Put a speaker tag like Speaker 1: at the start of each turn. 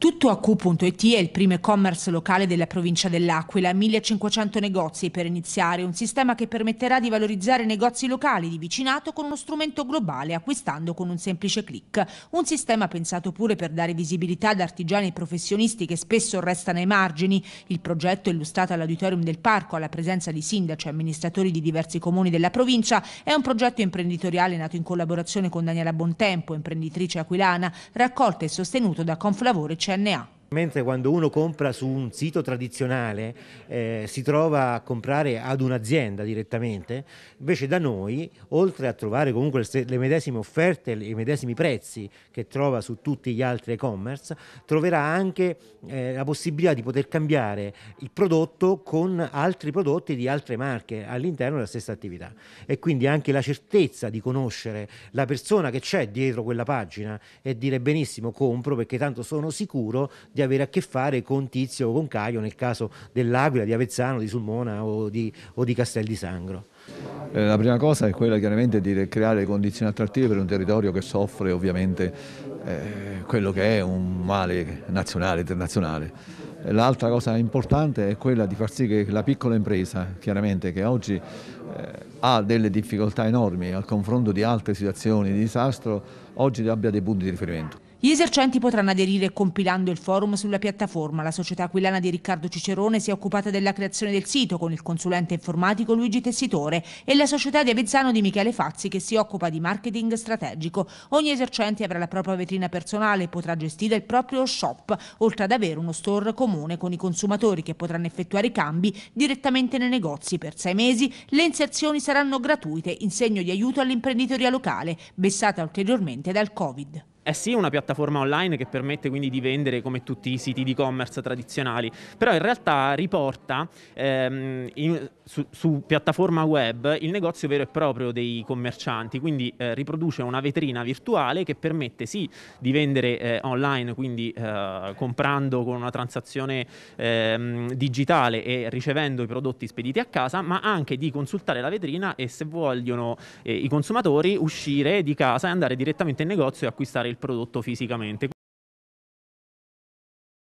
Speaker 1: Tutto a Tuttoacu.it è il primo e-commerce locale della provincia dell'Aquila, 1500 negozi per iniziare, un sistema che permetterà di valorizzare negozi locali di vicinato con uno strumento globale acquistando con un semplice clic. Un sistema pensato pure per dare visibilità ad artigiani e professionisti che spesso restano ai margini. Il progetto, illustrato all'auditorium del parco alla presenza di sindaci e amministratori di diversi comuni della provincia, è un progetto imprenditoriale nato in collaborazione con Daniela Bontempo, imprenditrice aquilana, raccolta e sostenuto da Conflavore Centro. dodicenne A.
Speaker 2: Mentre quando uno compra su un sito tradizionale eh, si trova a comprare ad un'azienda direttamente, invece da noi, oltre a trovare comunque le medesime offerte, i medesimi prezzi che trova su tutti gli altri e-commerce, troverà anche eh, la possibilità di poter cambiare il prodotto con altri prodotti di altre marche all'interno della stessa attività. E quindi anche la certezza di conoscere la persona che c'è dietro quella pagina e dire benissimo compro perché tanto sono sicuro di di avere a che fare con Tizio o con Caio nel caso dell'Aquila, di Avezzano, di
Speaker 3: Sulmona o di, o di Castel di Sangro. Eh, la prima cosa è quella chiaramente di creare condizioni attrattive per un territorio che soffre ovviamente eh, quello che è un male nazionale, internazionale. Eh, l'altra cosa importante è quella di far sì che la piccola impresa, chiaramente che oggi eh, ha delle difficoltà enormi al confronto di altre situazioni di disastro, oggi abbia dei punti di riferimento.
Speaker 1: Gli esercenti potranno aderire compilando il forum sulla piattaforma. La società aquilana di Riccardo Cicerone si è occupata della creazione del sito con il consulente informatico Luigi Tessitore e la società di Avezzano di Michele Fazzi che si occupa di marketing strategico. Ogni esercente avrà la propria vetrina personale e potrà gestire il proprio shop, oltre ad avere uno store comune con i consumatori che potranno effettuare i cambi direttamente nei negozi. Per sei mesi le inserzioni saranno gratuite in segno di aiuto all'imprenditoria locale, vessata ulteriormente dal Covid
Speaker 4: è sì una piattaforma online che permette quindi di vendere come tutti i siti di e-commerce tradizionali, però in realtà riporta ehm, in, su, su, piattaforma web il negozio vero e proprio dei commercianti, quindi eh, riproduce una vetrina virtuale che permette sì di vendere eh, online, quindi eh, comprando con una transazione ehm, digitale e ricevendo i prodotti spediti a casa, ma anche di consultare la vetrina e se vogliono eh, i consumatori uscire di casa e andare direttamente in negozio e acquistare il producto físicamente.